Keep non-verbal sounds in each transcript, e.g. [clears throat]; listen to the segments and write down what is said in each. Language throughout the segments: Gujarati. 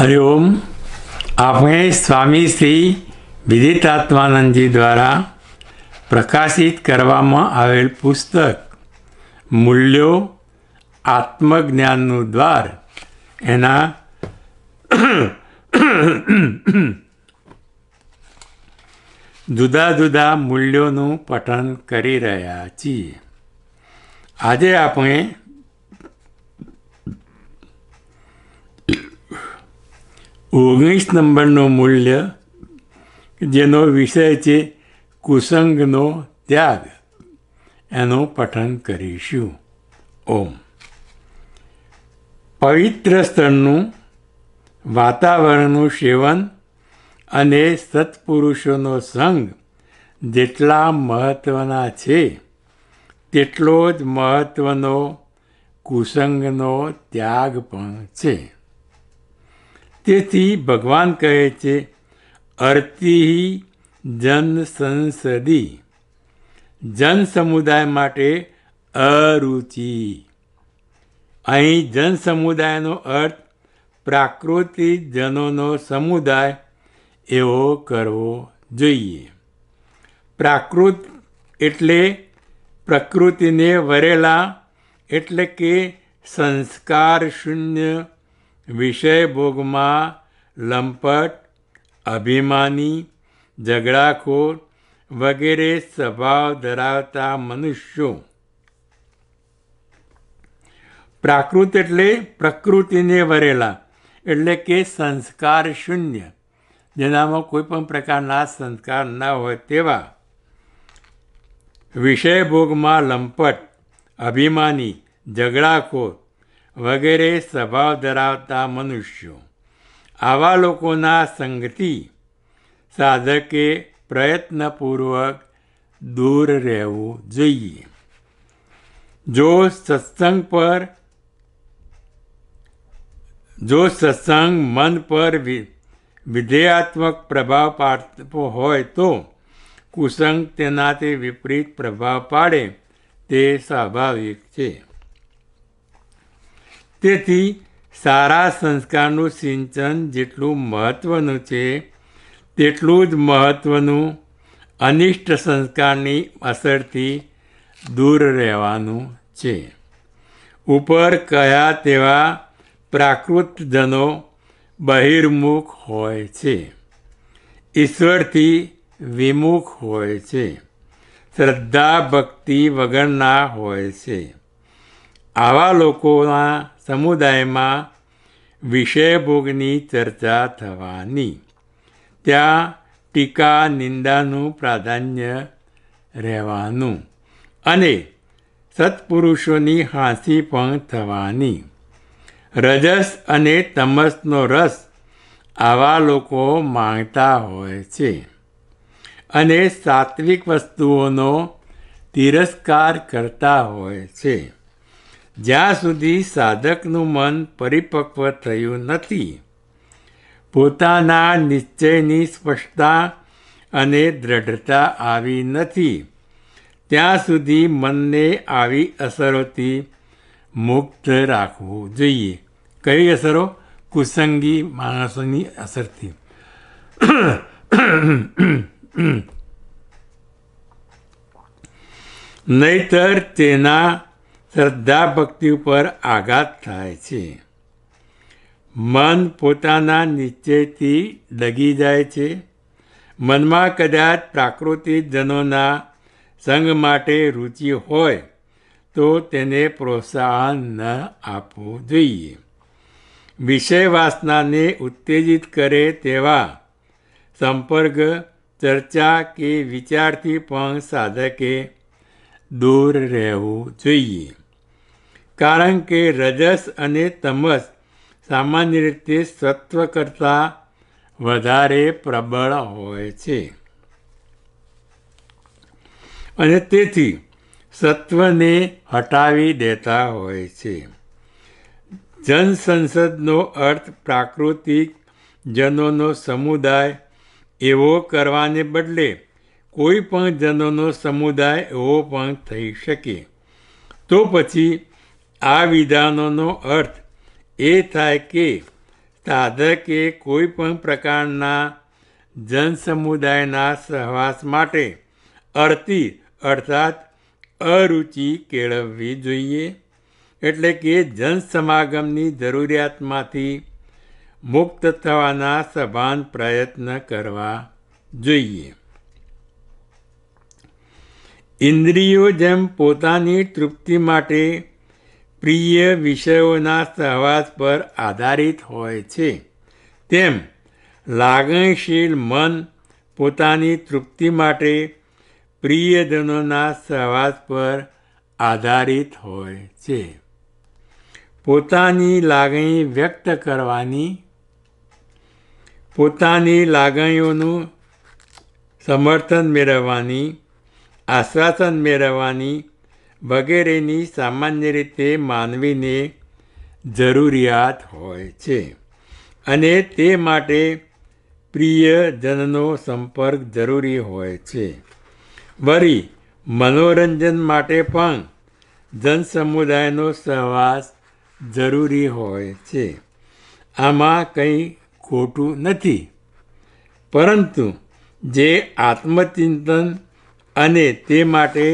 હરિ ઓમ આપણે સ્વામી શ્રી વિદિતાત્માનંદજી દ્વારા પ્રકાશિત કરવામાં આવેલ પુસ્તક મૂલ્યો આત્મજ્ઞાનનું દ્વાર એના જુદા જુદા મૂલ્યોનું પઠન કરી રહ્યા છીએ આજે આપણે ઓગણીસ નંબરનું મૂલ્ય જેનો વિષય છે કુસંગનો ત્યાગ એનું પઠન કરીશું ઓમ પવિત્ર સ્થળનું વાતાવરણનું સેવન અને સત્પુરુષોનો સંગ જેટલા મહત્ત્વના છે તેટલો જ મહત્ત્વનો કુસંગનો ત્યાગ પણ છે તેથી ભગવાન કહે છે અર્તિ જન સંસદી જન સમુદાય માટે અરુચિ અહીં જન સમુદાયનો અર્થ પ્રાકૃતિક જનોનો સમુદાય એવો કરવો જોઈએ પ્રાકૃત એટલે પ્રકૃતિને વરેલા એટલે કે સંસ્કાર શૂન્ય भोगमा, लंपट अभिमानी जगडाखोर वगैरे स्वभाव धरावता मनुष्य प्राकृत एटले प्रकृतीने वरेला एटले के संस्कार शून्य जे कोणपण प्रकारना संस्कार न होय तेव्हा भोगमा, लंपट अभिमानी जगडाखोर વગેરે સ્વભાવ ધરાવતા મનુષ્યો આવા લોકોના સંગતિ સાધકે પ્રયત્નપૂર્વક દૂર રહેવું જોઈએ જો સત્સંગ પર જો સત્સંગ મન પર વિધેયાત્મક પ્રભાવ પાડતો હોય તો કુસંગ તેનાથી વિપરીત પ્રભાવ પાડે તે સ્વાભાવિક છે તેથી સારા સંસ્કારનું સિંચન જેટલું મહત્ત્વનું છે તેટલું જ મહત્ત્વનું અનિષ્ટ સંસ્કારની અસરથી દૂર રહેવાનું છે ઉપર કયા તેવા પ્રાકૃતજનો બહિર્મુખ હોય છે ઈશ્વરથી વિમુખ હોય છે શ્રદ્ધા ભક્તિ વગરના હોય છે આવા લોકોના સમુદાયમાં વિષયભોગની ચર્ચા થવાની ત્યાં ટીકા નિંદાનું પ્રાધાન્ય રહેવાનું અને સત્પુરુષોની હાંસી પણ થવાની રજસ અને તમસનો રસ આવા લોકો માંગતા હોય છે અને સાત્વિક વસ્તુઓનો તિરસ્કાર કરતા હોય છે જ્યાં સુધી સાધકનું મન પરિપક્વ થયું નથી પોતાના નિશ્ચયની સ્પષ્ટતા અને દ્રઢતા આવી નથી ત્યાં સુધી મનને આવી અસરોથી મુક્ત રાખવું જોઈએ કઈ અસરો કુસંગી માણસોની અસરથી નહીતર તેના શ્રદ્ધા ભક્તિ ઉપર આઘાત થાય છે મન પોતાના નિશ્ચયથી ડગી જાય છે મનમાં કદાચ પ્રાકૃતિક જનોના સંઘ માટે રુચિ હોય તો તેને પ્રોત્સાહન ન આપવું જોઈએ વિષય વાસનાને ઉત્તેજિત કરે તેવા સંપર્ક ચર્ચા કે વિચારથી પણ સાધકે દૂર રહેવું જોઈએ કારણ કે રજસ અને તમસ સામાન્ય રીતે સત્વ કરતાં વધારે પ્રબળ હોય છે અને તેથી સત્વને હટાવી દેતા હોય છે જનસંસદનો અર્થ પ્રાકૃતિક જનોનો સમુદાય એવો કરવાને બદલે કોઈ પણ જનોનો સમુદાય એવો પણ થઈ શકે તો પછી આ વિધાનોનો અર્થ એ થાય કે સાધકે કોઈ પણ પ્રકારના જનસમુદાયના સહવાસ માટે અર્તિ અર્થાત અરુચિ કેળવવી જોઈએ એટલે કે જનસમાગમની જરૂરિયાતમાંથી મુક્ત થવાના સભાન પ્રયત્ન કરવા જોઈએ ઇન્દ્રિયો જેમ પોતાની તૃપ્તિ માટે પ્રિય વિષયોના સહવાસ પર આધારિત હોય છે તેમ લાગણીશીલ મન પોતાની તૃપ્તિ માટે પ્રિયજનોના સહવાસ પર આધારિત હોય છે પોતાની લાગણી વ્યક્ત કરવાની પોતાની લાગણીઓનું સમર્થન મેળવવાની આશ્વાસન મેળવવાની વગેરેની સામાન્ય રીતે માનવીને જરૂરિયાત હોય છે અને તે માટે પ્રિયજનનો સંપર્ક જરૂરી હોય છે વરી મનોરંજન માટે પણ જનસમુદાયનો સહવાસ જરૂરી હોય છે આમાં કંઈ ખોટું નથી પરંતુ જે આત્મચિંતન અને તે માટે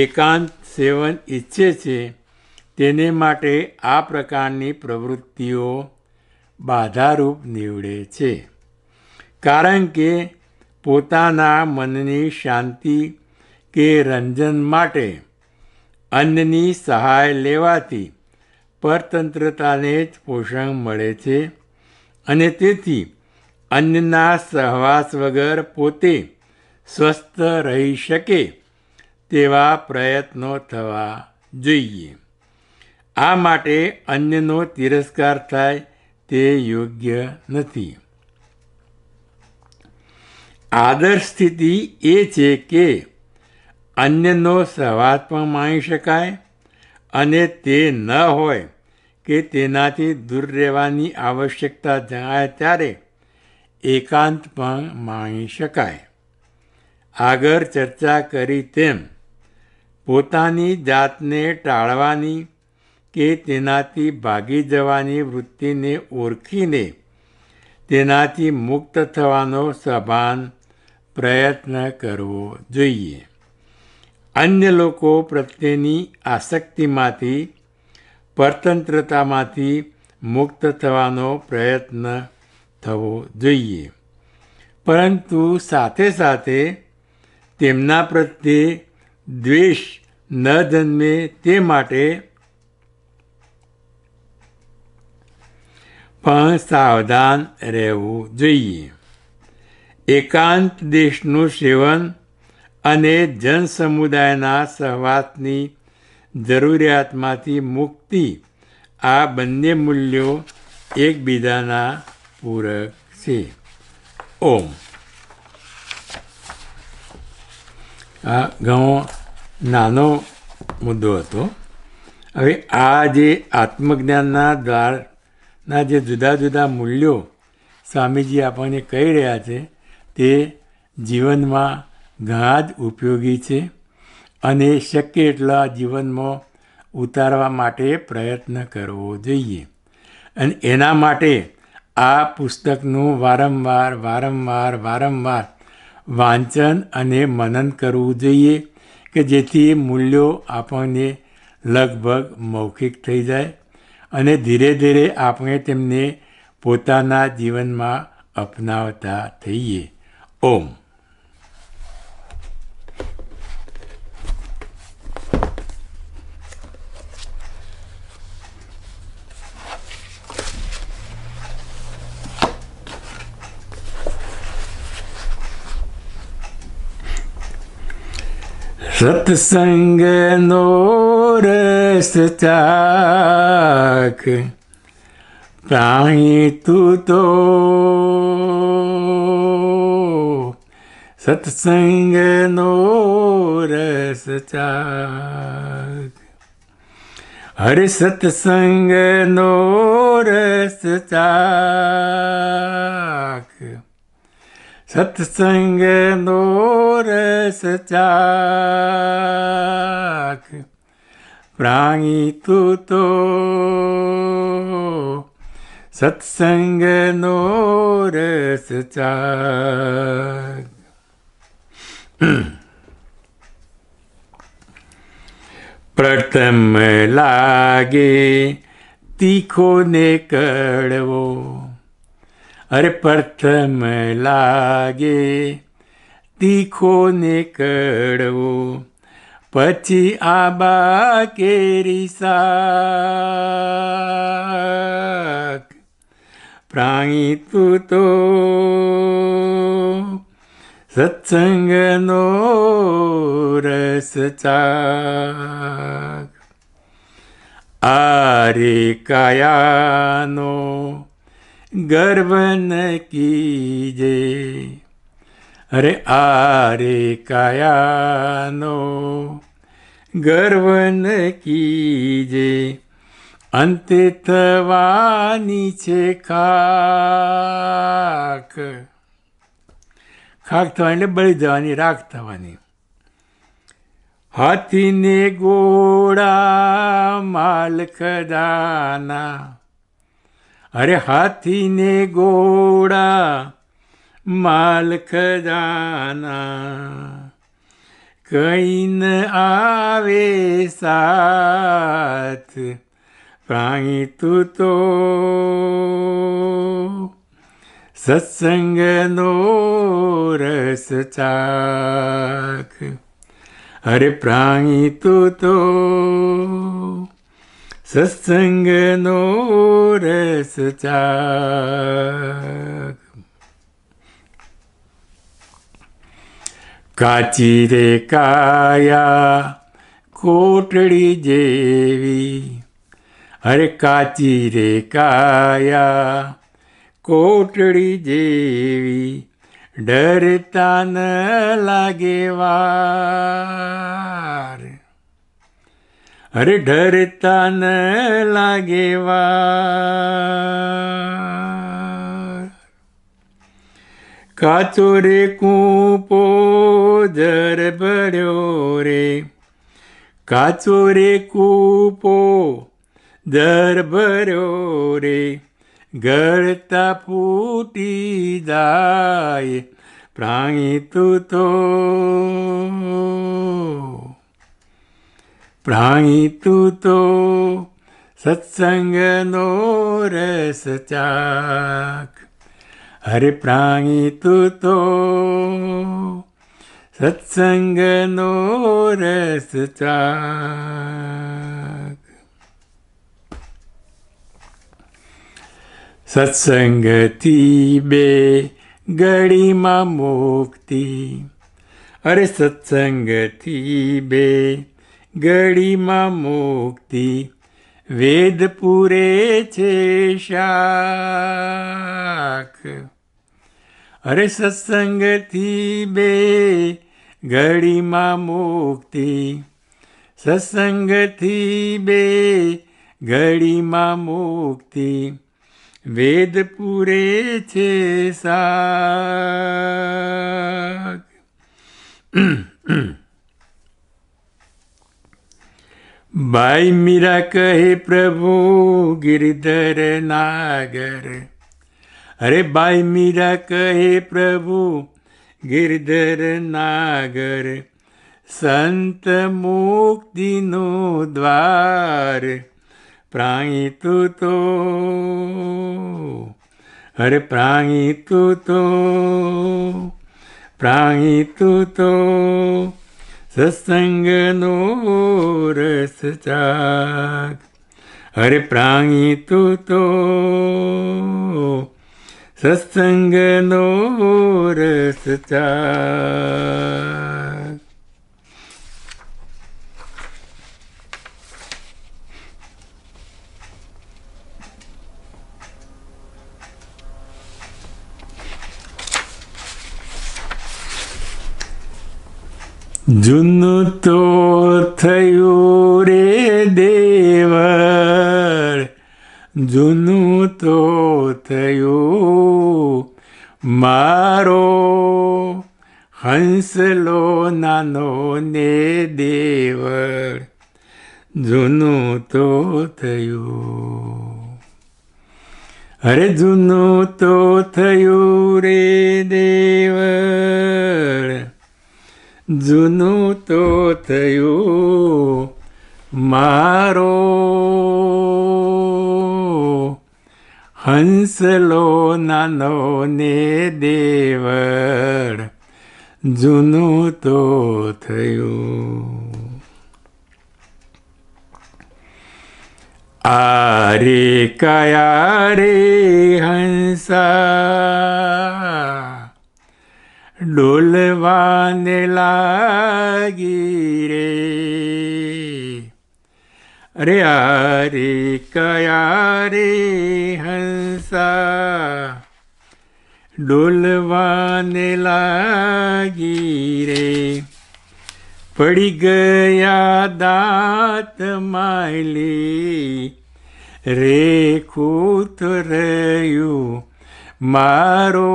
એકાંત સેવન ઈચ્છે છે તેને માટે આ પ્રકારની પ્રવૃત્તિઓ બાધારૂપ નીવડે છે કારણ કે પોતાના મનની શાંતિ કે રંજન માટે અન્નની સહાય લેવાથી પરતંત્રતાને જ પોષણ મળે છે અને તેથી અન્નના સહવાસ વગર પોતે સ્વસ્થ રહી શકે તેવા પ્રયત્નો થવા જોઈએ આ માટે અન્યનો તિરસ્કાર થાય તે યોગ્ય નથી આદર્શ સ્થિતિ એ છે કે અન્યનો સવાદ પણ માણી શકાય અને તે ન હોય કે તેનાથી દૂર રહેવાની આવશ્યકતા જણાય ત્યારે એકાંત પણ માણી શકાય આગળ ચર્ચા કરી તેમ પોતાની જાતને ટાળવાની કે તેનાથી ભાગી જવાની વૃત્તિને ઓળખીને તેનાથી મુક્ત થવાનો સભાન પ્રયત્ન કરવો જોઈએ અન્ય લોકો પ્રત્યેની આસક્તિમાંથી પરતંત્રતામાંથી મુક્ત થવાનો પ્રયત્ન થવો જોઈએ પરંતુ સાથે સાથે તેમના પ્રત્યે દ્વેષ ન જન્મે તે માટે પણ સાવધાન રહેવું જોઈએ એકાંત દેશનું સેવન અને જનસમુદાયના સહવાસની જરૂરિયાતમાંથી મુક્તિ આ બંને મૂલ્યો એકબીજાના પૂરક છે ઓમ આ ઘઉં નાનો મુદ્દો હતો હવે આ જે આત્મજ્ઞાનના દ્વારના જે જુદા જુદા મૂલ્યો સ્વામીજી આપણને કહી રહ્યા છે તે જીવનમાં ઘણા જ ઉપયોગી છે અને શક્ય એટલા જીવનમાં ઉતારવા માટે પ્રયત્ન કરવો જોઈએ અને એના માટે આ પુસ્તકનું વારંવાર વારંવાર વારંવાર વાંચન અને મનન કરવું જોઈએ કે જેથી મૂલ્યો આપણને લગભગ મૌખિક થઈ જાય અને ધીરે ધીરે આપણે તેમને પોતાના જીવનમાં અપનાવતા થઈએ ઓમ સત્સંગ નો રસ ચાક પ્રાણી તું તો સત્સંગ નો રસ ચાક હરે સત્સંગ નો રસ ચાક सत्संग नोर सचाख प्राणी तू तो सत्संग नोर सचाख [clears throat] प्रथम लागे तीखो ने कड़वो अरे प्रथम लागे ती ने कड़वो पची आबा केरी साक प्राणी तू तो सत्संग नो रस आरे कायानो ગર્વ ન કીજે અરે આ રે કાયાનો ગર્વ ન કીજે અંતે થવાની છે ખાક ખાક થવાની એટલે બળી જવાની રાખ થવાની હાથીને ગોળા માલ ખદાના અરે હાથીને ગોળા માલ ખજાના કૈન આવે સાથ પ્રાણી તું તો સત્સંગનો રસ ચાખ અરે પ્રાણી તું તો सत्संग नो रस त्याग કાચી रे काया कोटड़ी जेवी अरे કાચી रे काया कोटड़ी जेवी ડરતા ન લાગેવા અરે ઢરતા ન લાગે કાચોરે કૂપો ધર ભર્યો રે કાચોરે કૂપો ધર ભર્યો રે ગળતા ફૂટી જાય પ્રાણી તું તો प्राणि तु सत्सङ्गो रस अरे प्राणी तु सत्सङ्गो रस सत्सङ्गति बे गडिमा मोक्ति अरे बे ગળીમાં મુક્તિ વેદ પૂરે છે શાખ અરે સત્સંગથી બે ઘડીમાં મુક્તિ સત્સંગથી બે ઘડીમાં મુક્તિ વેદ પૂરે છે સા ભાઈ મીરા કહે પ્રભુ ગિરધર નાગર અરે ભાઈ મીરા કહે પ્રભુ ગિરધર નાગર સંત મુક્તિનો દ્વાર પ્રાણી તું તો અરે પ્રાણી તું તો પ્રાણી તું તો સત્સંગનો રસ ચાક અરે પ્રાણી તું તો સત્સંગનો રસ ચાક જૂનું તો થયું રે દેવર જૂનું તો થયું મારો હંસલો નાનો ને દેવર જૂનું તો થયું અરે જૂનું તો થયું રે દેવર જૂનું તો થયું મારો હંસલો નાનો ને દેવળ જૂનું તો થયું આરે કયા રે હંસા ડોલવાને લાગી રે અરે આરે કયા રે હંસા ડોલવાને લાગી રે પડી ગયા દાંત માયલી રે ખૂત રહ્યું મારો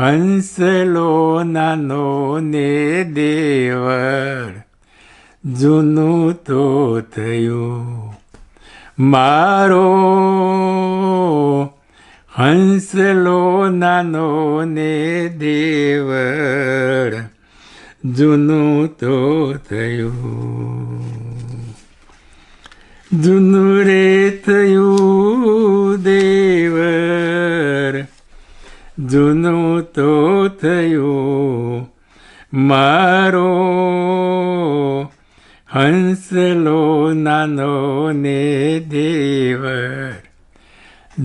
હંસલો નાનો ને દેવળ જૂનું તો થયું મારો હંસલો નાનો ને દેવળ જૂનું તો થયું જૂનું રે થયું દે જૂનું તો થયું મારો હંસલો નાનો ને દેવર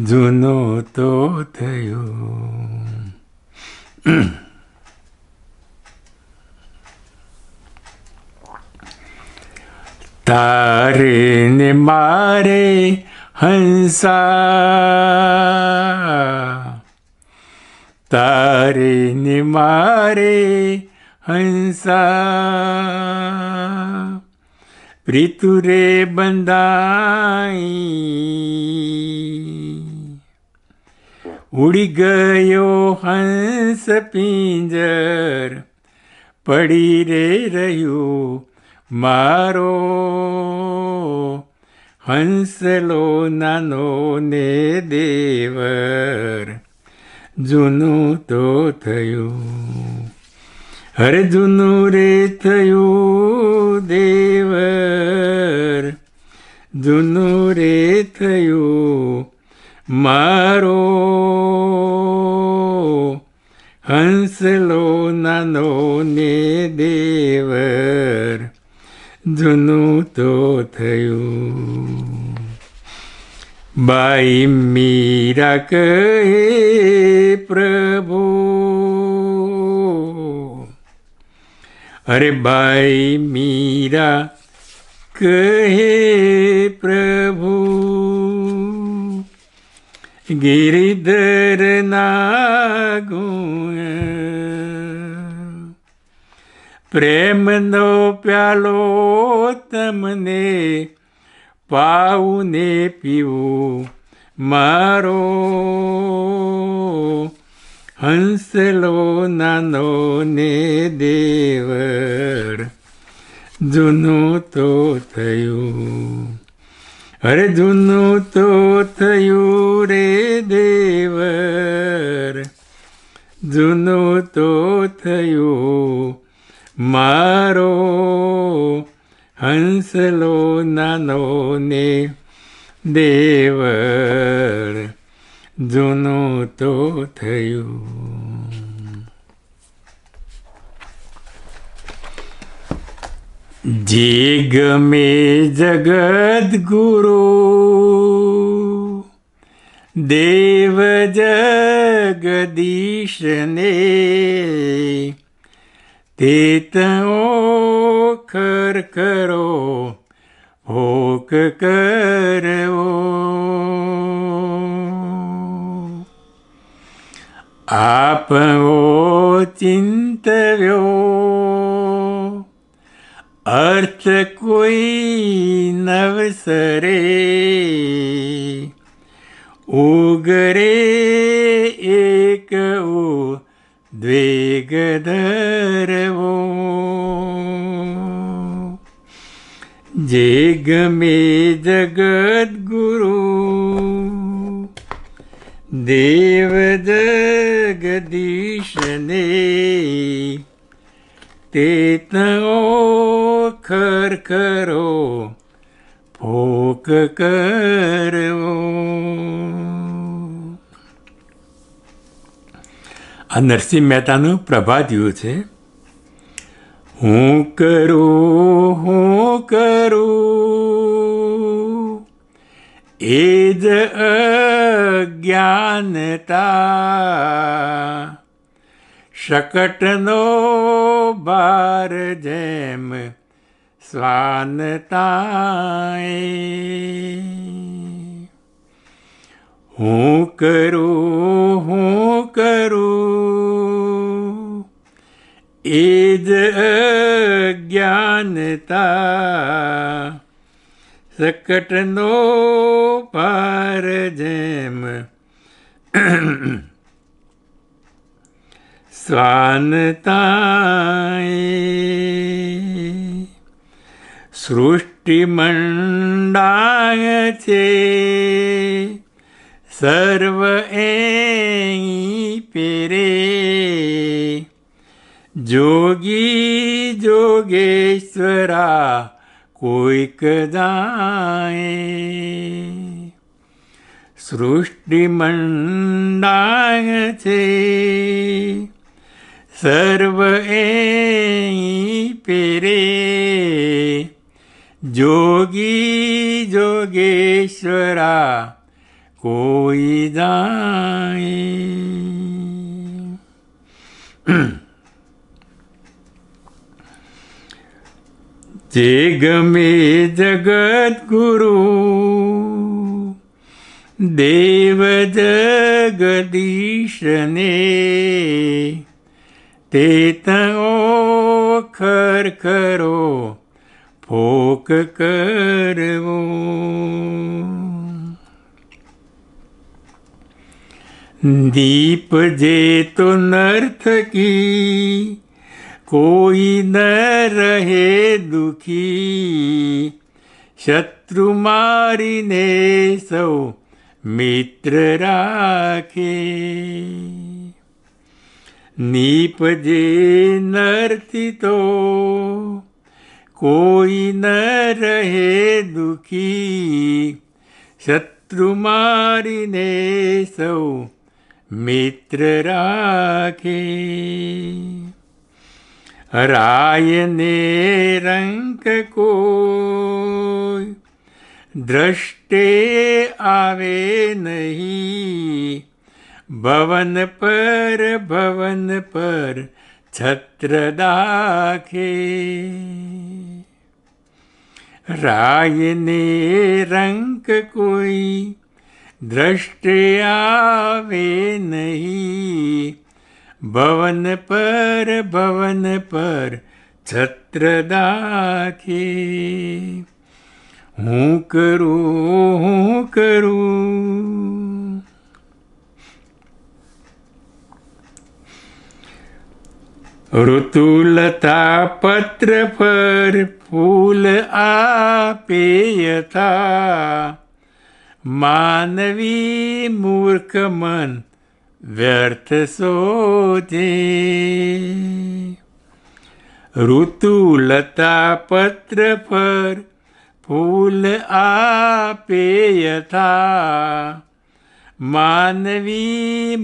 જૂનો તો થયું તારે ને મારે હંસા તારે ને મારે હંસા પ્રીતુ રે બંધાઈ ઉડી ગયો હંસ પિંજર પડી રે રહ્યું મારો હંસલો નાનો ને દેવર જૂનું તો થયું હરે જૂનું રે થયું દેવર જૂનું રે થયું મારો હંસલો નાનો ને દેવર જૂનું તો થયું બાઈ મીરા કહે પ્રભુ અરે બાઈ મીરા કહે પ્રભુ ગિરિધર ના ગુણ પ્રેમનો પ્યાલો તમને પાવું ને પીવું મારો હંસલો નાનો ને દેવર જૂનું તો થયું અરે જૂનું તો થયું રે દેવર જૂનું તો થયું મારો હંસલો નાનો ને દેવર જૂનું તો થયું જે ગમે જગત ગુરુ દેવ જગદીશને તે તો ખર કરો ભોગ કરવો આપવો ચિંતવ્યો અર્થ કોઈ નવસરે ઉગરે એક ઉદ્વેગ ધરવો જે ગમે જગદગુરુ દેવ જગદીશને તે તો ખર ખરખરો ભોક કરવો આ નરસિંહ મહેતાનું પ્રભાત યુ છે हुँ करू, हुँ करू इज अज्ञानता शकटनो बार जैम स्वानताई हुँ करू, हुँ करू एज्नता सकट नो पार [clears throat] स्वानताए सृष्टिमण्डाय चे सर्व पेरे જોગી જોગેશ્વરા કોઈક દાય સૃષ્ટિ મંડાય છે સર્વ એ પેરે જોગી જોગેશ્વરા કોઈ દાય गमे जगद्गुरु देव जगदिशने ते करो, दीप दीपजे तो नर्थ की કોઈ ન રહે દુખી શત્રુ મારીને સૌ મિત્ર રાખે નીપજે નર્તિતો કોઈ ન રહે દુખી શત્રુ મારીને સૌ મિત્ર રાખે राय ने रंग को दृष्टे आवे नहीं भवन पर भवन पर छत्र दाखे राय ने रंग कोई दृष्टे आवे नहीं ભવન પર ભવન પર છત્ર દાખી હું કરું હું કરું ઋતુલતા પત્ર પર ફૂલ આપેયથા માનવી મૂર્ખ મન व्यर्थ सोधे ऋतुलता पत्र पर फूल आपे यथा मानवी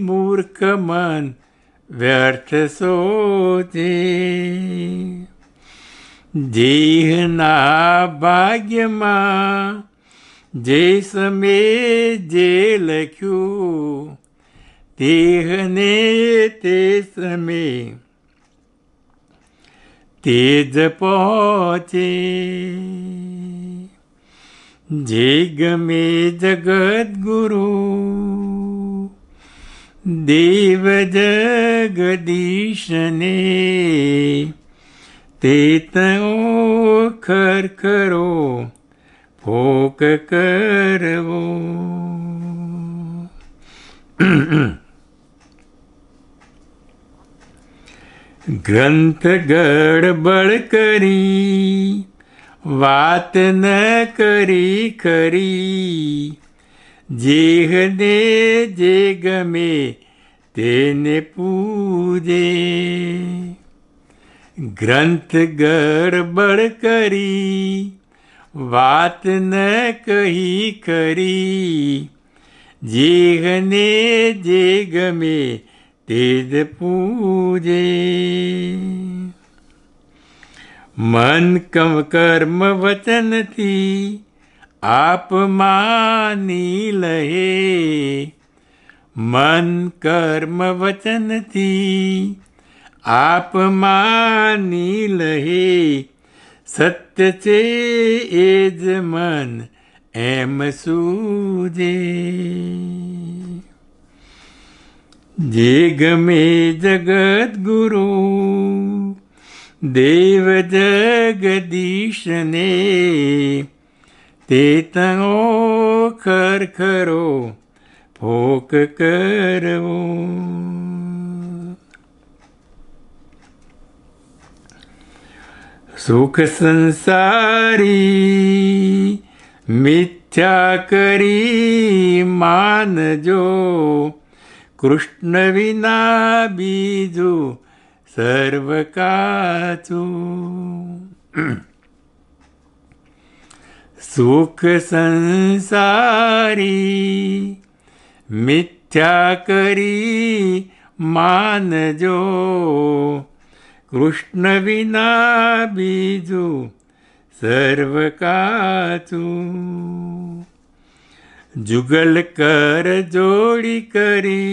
मूर्ख मन व्यर्थ सोधे દેહના ભાગ્યમાં જે समय जे લખ્યું તેહને તે સમે તેજ પહોંચે જે ગમે જગદગુરુ દેવ જગદીશને તે તો ખરખરો ફોક કરવો ગ્રંથ ગડબડ કરી વાત ન કરી ખરી જેહને જે ગમે તેને પૂજે ગ્રંથ ગડબડ કરી વાત ન કહી કરી જેહને જે ગમે તેજ પૂજે મન કમ કર્મ વચનથી આપ માની લહે મન કર્મ વચનથી આપ માની લહે સત્ય છે એ જ મન એમ સૂજે जेगमे जगद्गुरु देवजगदीशने ते तनो खर्खरो भोक करो सुख संसारी मिथ्या करी मान जो कृष्णविना विना सर्वकाचु। सुखसंसारी संसारी करी मानजो कृष्णविना बीजु सर्वकाचू जुगल कर जोड़ी करी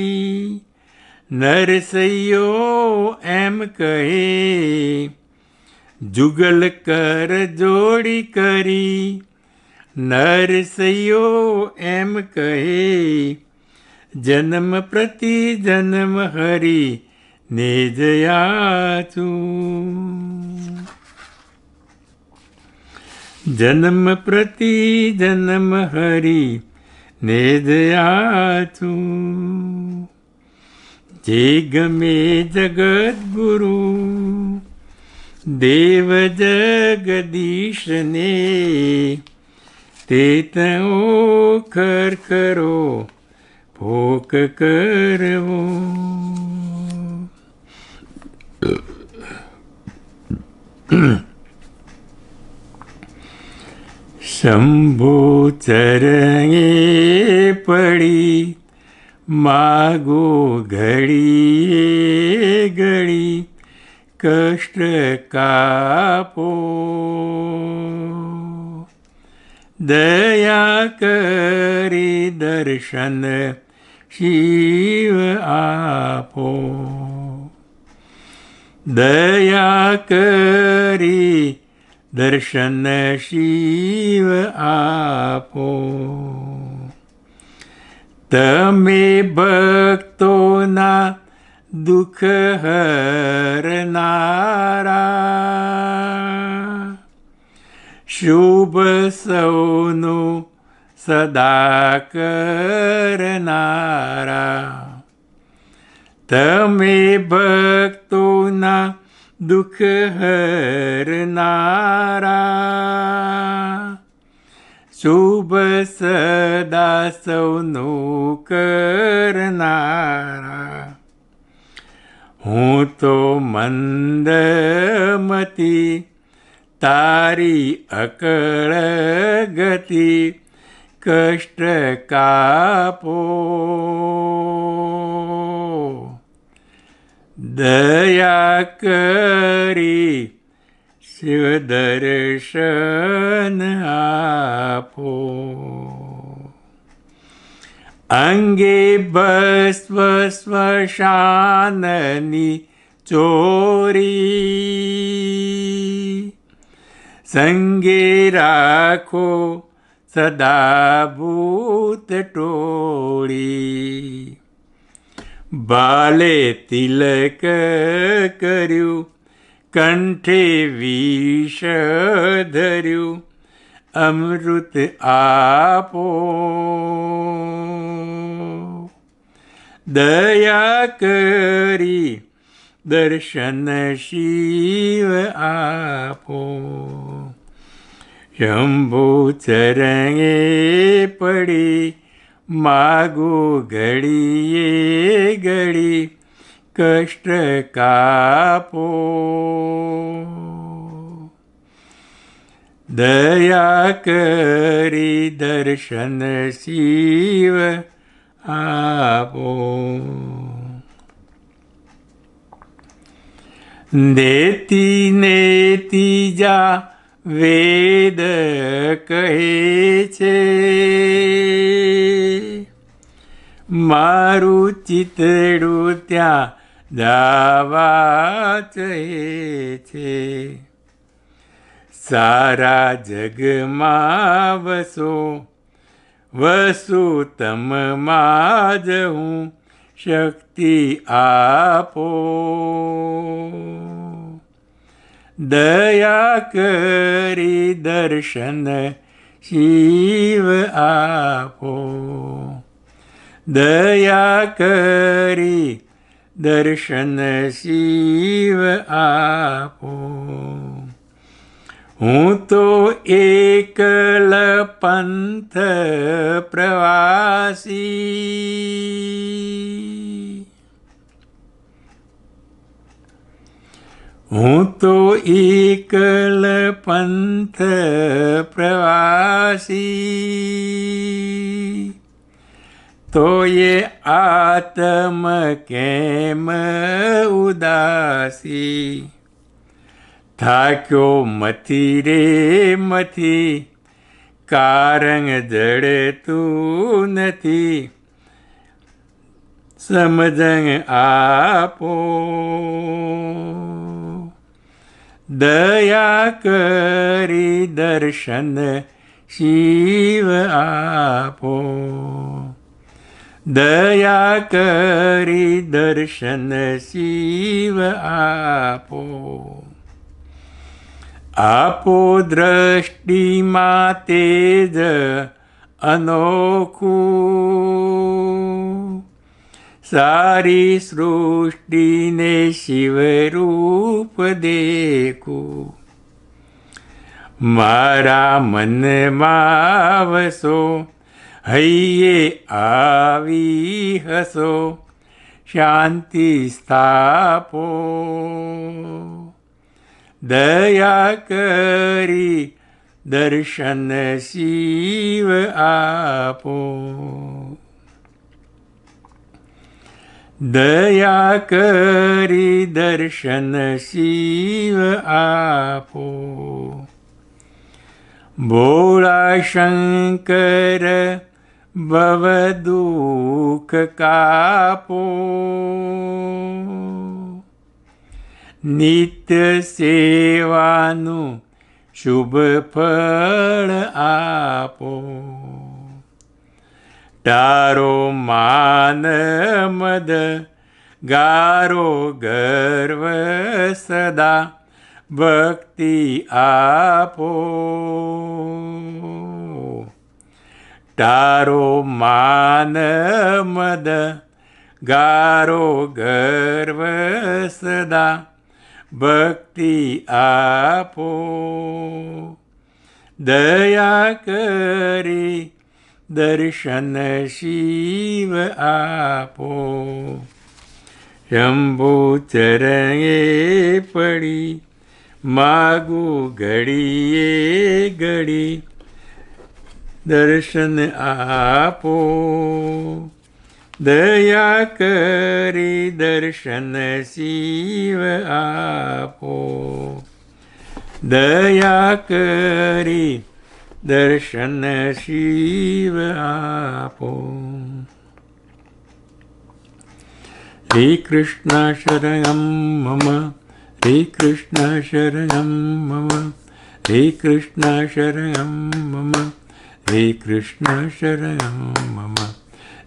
नरसैयो एम कहे जुगल कर जोड़ी करी नरसैयो एम कहे जन्म प्रति जन्म हरि निजयाचू जन्म प्रति जन्म हरी તું જે ગમે જગદગુરુ દેવ જગદીશને તે તો ખર કરો ભોક કરવો mm શંભુ ચરણે પડી માગો ઘડીએ ઘડી કષ્ટ કાપો દયા કરી દર્શન શિવ આપો દયા કરી દર્શન શિવ આપો તમે ભક્તોના દુઃખ હરનારા શુભ સૌનું સદા કરનારા તમે ભક્તોના દુઃખ હરનારા શુભ સદા સૌનું કરનારા હું તો મંદમતી તારી અકળ ગતિ કષ્ટ કાપો दया दर्शन आपो अङ्गे बस्व चोरी संगे राखो सदा भूत टोळी ભાલે તિલક કર્યું કંઠે વિષ ધર્યું અમૃત આપો દયા કરી દર્શન શિવ આપો શંભુ ચરણે પડી માગું ઘડીએ ઘડી કષ્ટ કાપો દયા કરી દર્શન શિવ આપો દેતી નેતી જા વેદ કહે છે મારું ચિતડું ત્યાં દાવા ચહે છે સારા જગમાં વસો વસુ તમમાં જ હું શક્તિ આપો દયા કરી દર્શન શિવ આપો દયા કરી દર્શન શિવ આપો હું તો એકલ પંથ પ્રવાસી હું તો એકલ પંથ પ્રવાસી તોયે આત્મ કેમ ઉદાસી થાક્યો મથી રે મથી કારણ જડતું નથી સમજણ આપો દયા કરી દર્શન શિવ આપો દયા કરી દર્શન શિવ આપો આપો દ્રષ્ટિમાં તેજ અનોખું સારી સૃષ્ટિને શિવરૂપ દેખું મારા મનમાં વસો હૈયે આવી હસો શાંતિ સ્થાપો દયા કરી દર્શન શિવ આપો દયા કરી દર્શન શિવ આપો ભોળા શંકર ભવ દુઃખ કાપો નિત્ય સેવાનું શુભ ફળ આપો તારો માન મદ ગારો ગર્વ સદા ભક્તિ આપો તારો માન મદ ગારો ગર્વ સદા ભક્તિ આપો દયા કરી દર્શન શિવ આપો શંભુ ચરણે પડી માગું ઘડીએ ઘડી દર્શન આપો દયા કરી દર્શન શિવ આપો દયા કરી शिव आपो हे शरणं मम हे शरणं मम हरे शरणं मम हरे शरणं मम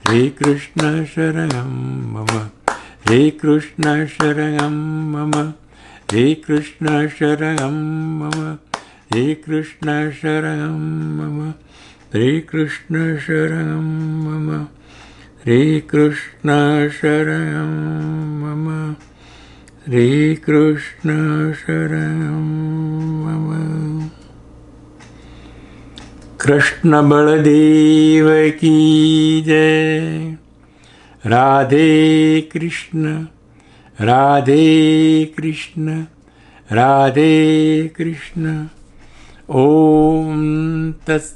हे शरणं मम हे शरणं मम हे शरणं मम હે કૃષ્ણ શરણમ મમ હરે કૃષ્ણ શરણમ મમ હરે કૃષ્ણ શરણમ મમ હરે કૃષ્ણ શરણમ મમ કૃષ્ણ બળદેવ કી જય Radhe Krishna Radhe Krishna Radhe Krishna Om um, das